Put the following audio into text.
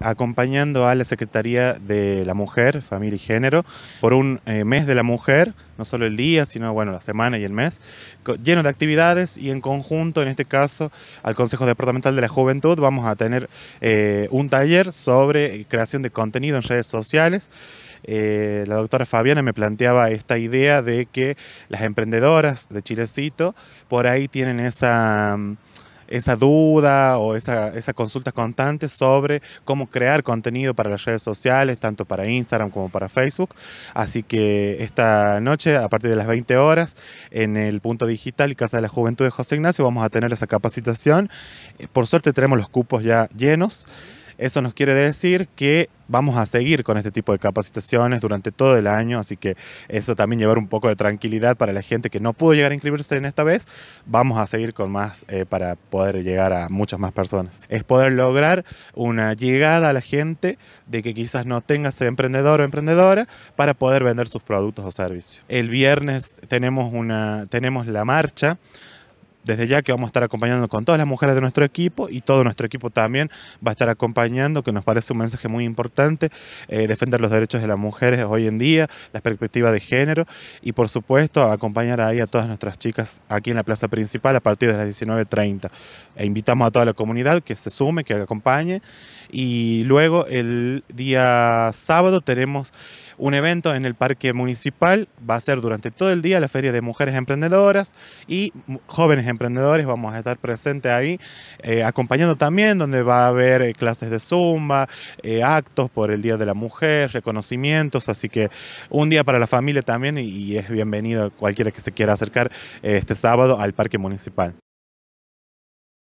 acompañando a la Secretaría de la Mujer, Familia y Género por un eh, mes de la mujer, no solo el día, sino bueno, la semana y el mes, lleno de actividades y en conjunto, en este caso, al Consejo Departamental de la Juventud vamos a tener eh, un taller sobre creación de contenido en redes sociales. Eh, la doctora Fabiana me planteaba esta idea de que las emprendedoras de Chilecito por ahí tienen esa mm, esa duda o esa, esa consulta constante sobre cómo crear contenido para las redes sociales, tanto para Instagram como para Facebook. Así que esta noche, a partir de las 20 horas, en el punto digital y Casa de la Juventud de José Ignacio, vamos a tener esa capacitación. Eh, por suerte tenemos los cupos ya llenos. Eso nos quiere decir que vamos a seguir con este tipo de capacitaciones durante todo el año, así que eso también llevar un poco de tranquilidad para la gente que no pudo llegar a inscribirse en esta vez. Vamos a seguir con más eh, para poder llegar a muchas más personas. Es poder lograr una llegada a la gente de que quizás no tenga ser emprendedor o emprendedora para poder vender sus productos o servicios. El viernes tenemos, una, tenemos la marcha desde ya que vamos a estar acompañando con todas las mujeres de nuestro equipo y todo nuestro equipo también va a estar acompañando, que nos parece un mensaje muy importante, eh, defender los derechos de las mujeres hoy en día, las perspectivas de género y por supuesto acompañar ahí a todas nuestras chicas aquí en la plaza principal a partir de las 19.30. E invitamos a toda la comunidad que se sume, que acompañe y luego el día sábado tenemos un evento en el parque municipal. Va a ser durante todo el día la Feria de Mujeres Emprendedoras y jóvenes emprendedores. Vamos a estar presentes ahí, eh, acompañando también, donde va a haber eh, clases de zumba, eh, actos por el Día de la Mujer, reconocimientos. Así que un día para la familia también y, es bienvenido cualquiera que se quiera acercar este sábado al parque municipal.